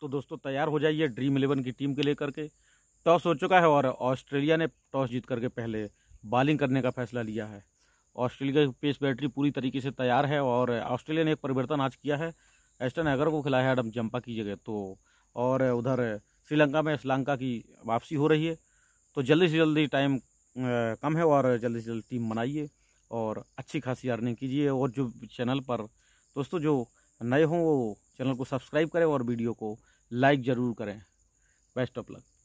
तो दोस्तों तैयार हो जाइए ड्रीम इलेवन की टीम के लिए करके टॉस हो चुका है और ऑस्ट्रेलिया ने टॉस जीत करके पहले बॉलिंग करने का फैसला लिया है ऑस्ट्रेलिया की पेस बैटरी पूरी तरीके से तैयार है और ऑस्ट्रेलिया ने एक परिवर्तन आज किया है एस्टन एगर को खिलाया है एडम जंपा की जगह तो और उधर श्रीलंका में श्रीलंका की वापसी हो रही है तो जल्दी से जल्दी टाइम कम है और जल्दी से जल्दी टीम बनाइए और अच्छी खासी अर्निंग कीजिए और जो चैनल पर दोस्तों जो नए हों वो चैनल को सब्सक्राइब करें और वीडियो को लाइक ज़रूर करें बेस्ट ऑफ लक